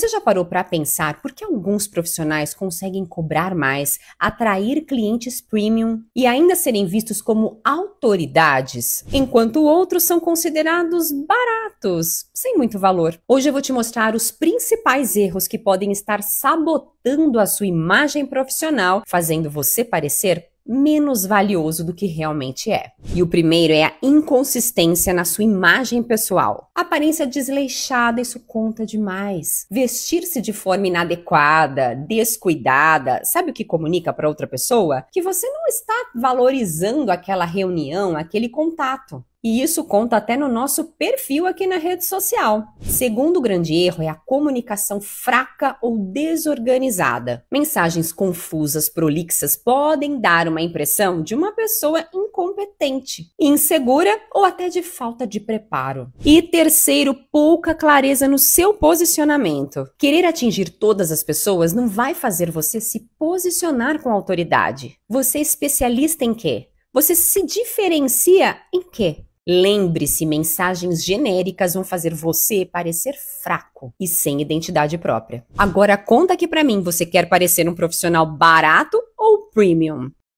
Você já parou para pensar por que alguns profissionais conseguem cobrar mais, atrair clientes premium e ainda serem vistos como autoridades, enquanto outros são considerados baratos, sem muito valor? Hoje eu vou te mostrar os principais erros que podem estar sabotando a sua imagem profissional, fazendo você parecer menos valioso do que realmente é. E o primeiro é a inconsistência na sua imagem pessoal. aparência desleixada, isso conta demais. Vestir-se de forma inadequada, descuidada, sabe o que comunica para outra pessoa? Que você não está valorizando aquela reunião, aquele contato. E isso conta até no nosso perfil aqui na rede social. Segundo grande erro é a comunicação fraca ou desorganizada. Mensagens confusas, prolixas podem dar uma impressão de uma pessoa incompetente, insegura ou até de falta de preparo. E terceiro, pouca clareza no seu posicionamento. Querer atingir todas as pessoas não vai fazer você se posicionar com autoridade. Você é especialista em quê? Você se diferencia em quê? Lembre-se, mensagens genéricas vão fazer você parecer fraco e sem identidade própria. Agora conta aqui para mim, você quer parecer um profissional barato ou premium?